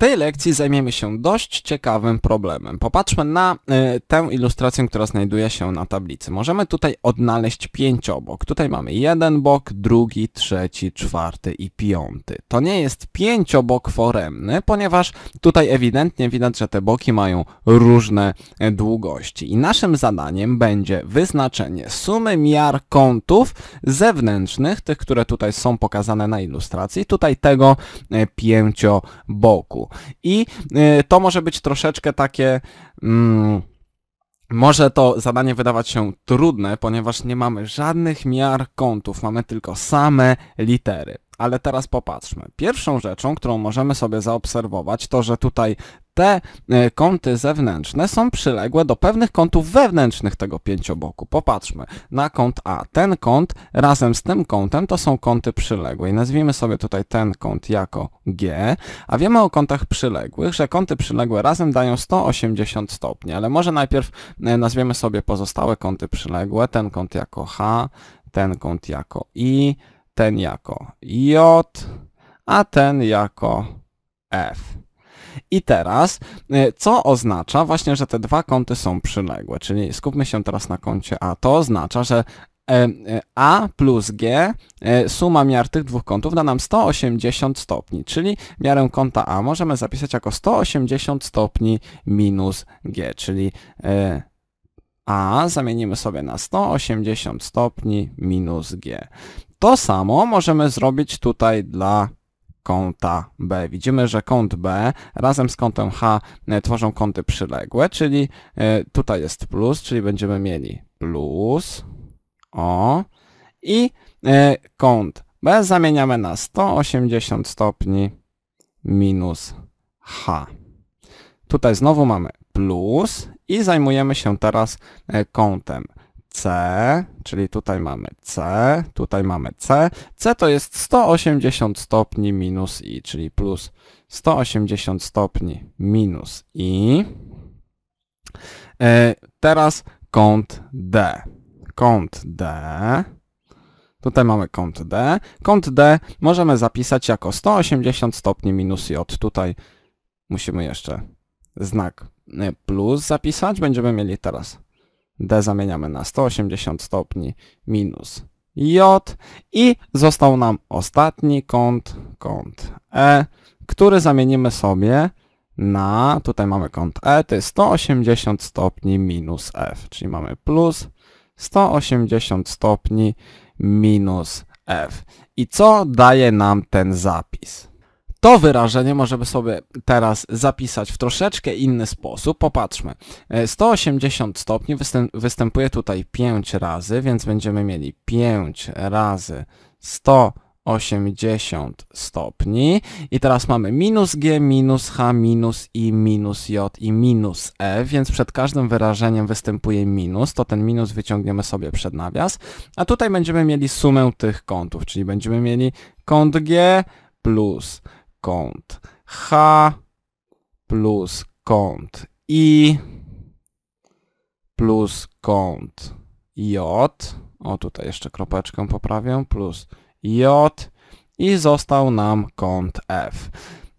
tej lekcji zajmiemy się dość ciekawym problemem. Popatrzmy na y, tę ilustrację, która znajduje się na tablicy. Możemy tutaj odnaleźć pięciobok. Tutaj mamy jeden bok, drugi, trzeci, czwarty i piąty. To nie jest pięciobok foremny, ponieważ tutaj ewidentnie widać, że te boki mają różne e, długości. I naszym zadaniem będzie wyznaczenie sumy miar kątów zewnętrznych, tych, które tutaj są pokazane na ilustracji, tutaj tego e, pięcioboku. I y, to może być troszeczkę takie. Mm, może to zadanie wydawać się trudne, ponieważ nie mamy żadnych miar kątów, mamy tylko same litery. Ale teraz popatrzmy. Pierwszą rzeczą, którą możemy sobie zaobserwować, to że tutaj te e, kąty zewnętrzne są przyległe do pewnych kątów wewnętrznych tego pięcioboku. Popatrzmy na kąt A. Ten kąt razem z tym kątem to są kąty przyległe i nazwijmy sobie tutaj ten kąt jako G, a wiemy o kątach przyległych, że kąty przyległe razem dają 180 stopni, ale może najpierw e, nazwiemy sobie pozostałe kąty przyległe, ten kąt jako H, ten kąt jako I, ten jako J, a ten jako F. I teraz, y, co oznacza właśnie, że te dwa kąty są przyległe, czyli skupmy się teraz na kącie A. To oznacza, że e, e, a plus G, e, suma miar tych dwóch kątów da nam 180 stopni, czyli miarę kąta A możemy zapisać jako 180 stopni minus G, czyli A zamienimy sobie na 180 stopni minus G. To samo możemy zrobić tutaj dla kąta B. Widzimy, że kąt B razem z kątem H e, tworzą kąty przyległe, czyli e, tutaj jest plus, czyli będziemy mieli plus, o, i e, kąt B zamieniamy na 180 stopni minus H. Tutaj znowu mamy plus i zajmujemy się teraz kątem C, czyli tutaj mamy C, tutaj mamy C. C to jest 180 stopni minus I, czyli plus 180 stopni minus I. E, teraz kąt D. Kąt D. Tutaj mamy kąt D. Kąt D możemy zapisać jako 180 stopni minus i od tutaj musimy jeszcze znak e, plus zapisać. Będziemy mieli teraz D zamieniamy na 180 stopni minus J i został nam ostatni kąt, kąt E, który zamienimy sobie na, tutaj mamy kąt E, to jest 180 stopni minus F, czyli mamy plus 180 stopni minus F. I co daje nam ten zapis? To wyrażenie możemy sobie teraz zapisać w troszeczkę inny sposób. Popatrzmy. 180 e, stopni występuje tutaj 5 razy, więc będziemy mieli 5 razy 180 stopni. I teraz mamy minus g, minus h, minus i, minus j i minus e, więc przed każdym wyrażeniem występuje minus, to ten minus wyciągniemy sobie przed nawias. A tutaj będziemy mieli sumę tych kątów, czyli będziemy mieli kąt g plus kąt H plus kąt I plus kąt J. O, tutaj jeszcze kropeczkę poprawię. Plus J. I został nam kąt F.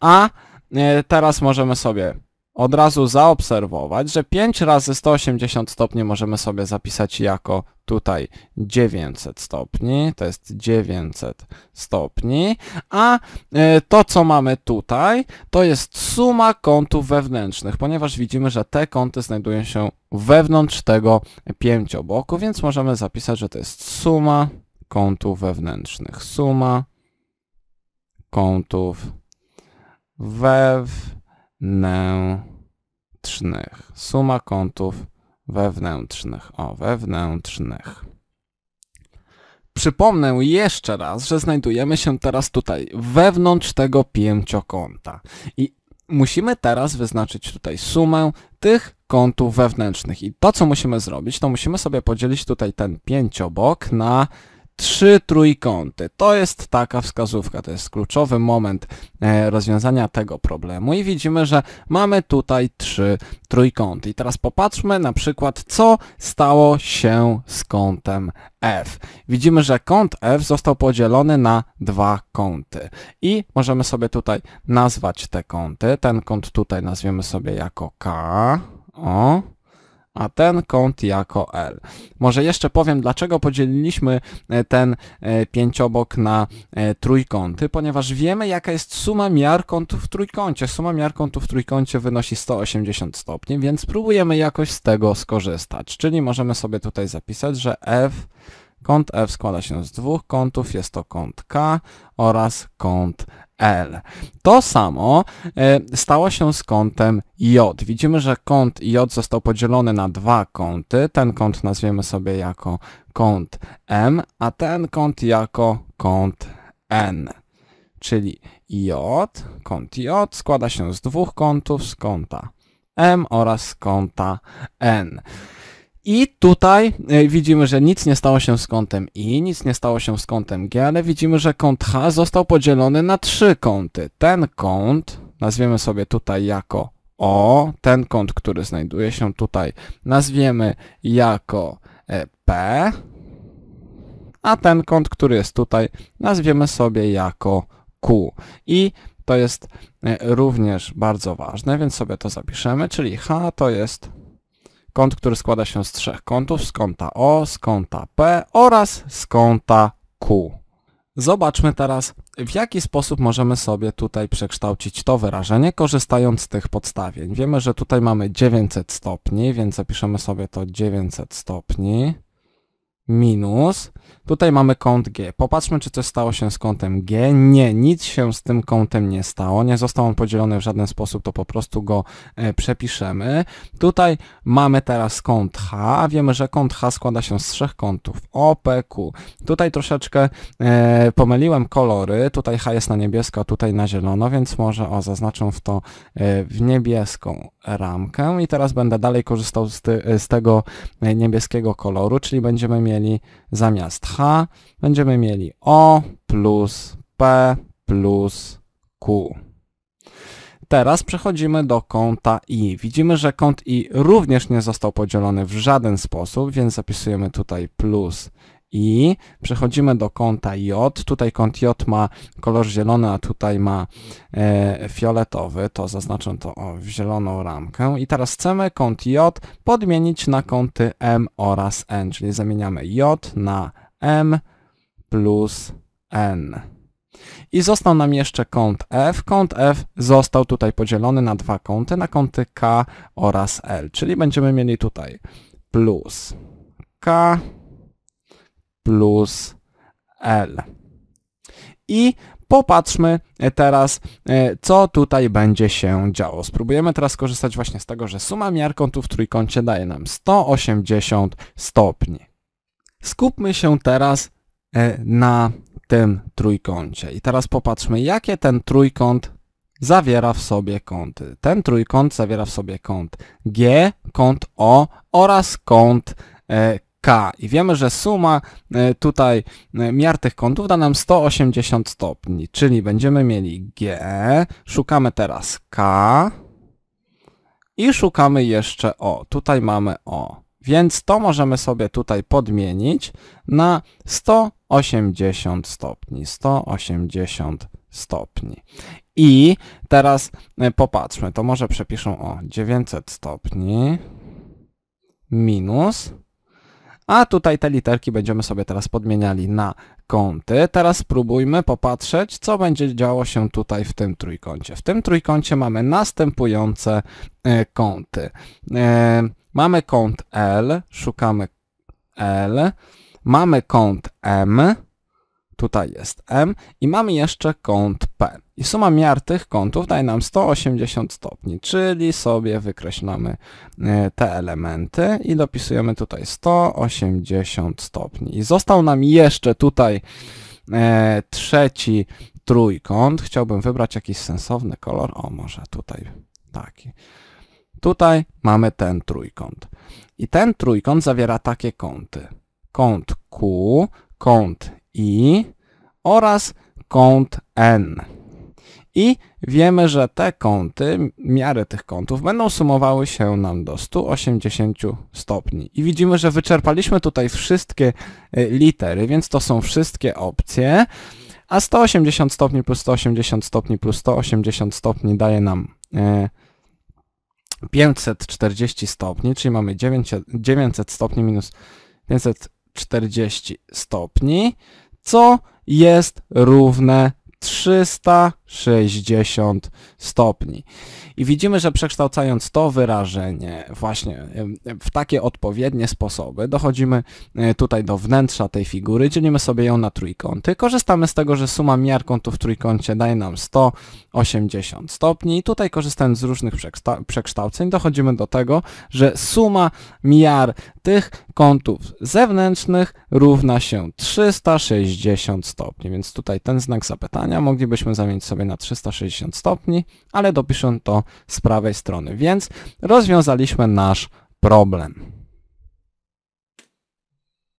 A e, teraz możemy sobie od razu zaobserwować, że 5 razy 180 stopni możemy sobie zapisać jako tutaj 900 stopni, to jest 900 stopni, a y, to co mamy tutaj to jest suma kątów wewnętrznych, ponieważ widzimy, że te kąty znajdują się wewnątrz tego pięcioboku, więc możemy zapisać, że to jest suma kątów wewnętrznych, suma kątów wewnętrznych wewnętrznych. Suma kątów wewnętrznych. O, wewnętrznych. Przypomnę jeszcze raz, że znajdujemy się teraz tutaj wewnątrz tego pięciokąta. I musimy teraz wyznaczyć tutaj sumę tych kątów wewnętrznych. I to, co musimy zrobić, to musimy sobie podzielić tutaj ten pięciobok na trzy trójkąty. To jest taka wskazówka, to jest kluczowy moment e, rozwiązania tego problemu i widzimy, że mamy tutaj trzy trójkąty. I teraz popatrzmy na przykład, co stało się z kątem F. Widzimy, że kąt F został podzielony na dwa kąty i możemy sobie tutaj nazwać te kąty. Ten kąt tutaj nazwiemy sobie jako K. O, a ten kąt jako L. Może jeszcze powiem, dlaczego podzieliliśmy e, ten e, pięciobok na e, trójkąty, ponieważ wiemy, jaka jest suma miar kątów w trójkącie. Suma miar kątów w trójkącie wynosi 180 stopni, więc spróbujemy jakoś z tego skorzystać. Czyli możemy sobie tutaj zapisać, że f Kąt F składa się z dwóch kątów, jest to kąt K oraz kąt L. To samo e, stało się z kątem J. Widzimy, że kąt J został podzielony na dwa kąty. Ten kąt nazwiemy sobie jako kąt M, a ten kąt jako kąt N. Czyli J, kąt J składa się z dwóch kątów, z kąta M oraz z kąta N. I tutaj e, widzimy, że nic nie stało się z kątem i, nic nie stało się z kątem g, ale widzimy, że kąt h został podzielony na trzy kąty. Ten kąt, nazwiemy sobie tutaj jako o, ten kąt, który znajduje się tutaj, nazwiemy jako e, p, a ten kąt, który jest tutaj, nazwiemy sobie jako q. I to jest e, również bardzo ważne, więc sobie to zapiszemy, czyli h to jest Kąt, który składa się z trzech kątów, z kąta O, z kąta P oraz z kąta Q. Zobaczmy teraz, w jaki sposób możemy sobie tutaj przekształcić to wyrażenie, korzystając z tych podstawień. Wiemy, że tutaj mamy 900 stopni, więc zapiszemy sobie to 900 stopni minus. Tutaj mamy kąt G. Popatrzmy, czy coś stało się z kątem G. Nie, nic się z tym kątem nie stało. Nie został on podzielony w żaden sposób, to po prostu go e, przepiszemy. Tutaj mamy teraz kąt H. Wiemy, że kąt H składa się z trzech kątów. O, P, Q. Tutaj troszeczkę e, pomyliłem kolory. Tutaj H jest na niebiesko, a tutaj na zielono, więc może o, zaznaczę w to e, w niebieską ramkę i teraz będę dalej korzystał z, ty, z, tego e, niebieskiego koloru, czyli będziemy mieli zamiast H, będziemy mieli O plus P plus Q. Teraz przechodzimy do kąta i. Widzimy, że kąt i również nie został podzielony w żaden sposób, więc zapisujemy tutaj plus i przechodzimy do kąta J. Tutaj kąt J ma kolor zielony, a tutaj ma e, fioletowy, to zaznaczę to o, w zieloną ramkę. I teraz chcemy kąt J podmienić na kąty M oraz N, czyli zamieniamy J na M plus N. I został nam jeszcze kąt F. Kąt F został tutaj podzielony na dwa kąty, na kąty K oraz L, czyli będziemy mieli tutaj plus K plus L. I popatrzmy teraz, e, co tutaj będzie się działo. Spróbujemy teraz korzystać właśnie z tego, że suma miarkątów w trójkącie daje nam 180 stopni. Skupmy się teraz e, na tym trójkącie. I teraz popatrzmy, jakie ten trójkąt zawiera w sobie kąty. Ten trójkąt zawiera w sobie kąt G, kąt O oraz kąt e, K. I wiemy, że suma e, tutaj e, miar tych kątów da nam 180 stopni, czyli będziemy mieli G, szukamy teraz K i szukamy jeszcze O. Tutaj mamy O. Więc to możemy sobie tutaj podmienić na 180 stopni. 180 stopni. I teraz e, popatrzmy, to może przepiszą o 900 stopni minus a tutaj te literki będziemy sobie teraz podmieniali na kąty. Teraz spróbujmy popatrzeć, co będzie działo się tutaj w tym trójkącie. W tym trójkącie mamy następujące e, kąty. E, mamy kąt L, szukamy L, mamy kąt M, tutaj jest m i mamy jeszcze kąt p. I suma miar tych kątów daje nam 180 stopni, czyli sobie wykreślamy e, te elementy i dopisujemy tutaj 180 stopni. I został nam jeszcze tutaj e, trzeci trójkąt. Chciałbym wybrać jakiś sensowny kolor. O, może tutaj taki. Tutaj mamy ten trójkąt. I ten trójkąt zawiera takie kąty. Kąt Q, kąt i oraz kąt n. I wiemy, że te kąty, miary tych kątów będą sumowały się nam do 180 stopni. I widzimy, że wyczerpaliśmy tutaj wszystkie y, litery, więc to są wszystkie opcje. A 180 stopni plus 180 stopni plus 180 stopni daje nam 540 y, stopni, czyli mamy 900 stopni minus 540 stopni co jest równe 300 60 stopni. I widzimy, że przekształcając to wyrażenie właśnie w takie odpowiednie sposoby, dochodzimy e, tutaj do wnętrza tej figury, dzielimy sobie ją na trójkąty, korzystamy z tego, że suma miar kątów w trójkącie daje nam 180 stopni i tutaj korzystając z różnych przekształceń dochodzimy do tego, że suma miar tych kątów zewnętrznych równa się 360 stopni, więc tutaj ten znak zapytania moglibyśmy zamienić sobie sobie na 360 stopni, ale dopiszę to z prawej strony, więc rozwiązaliśmy nasz problem.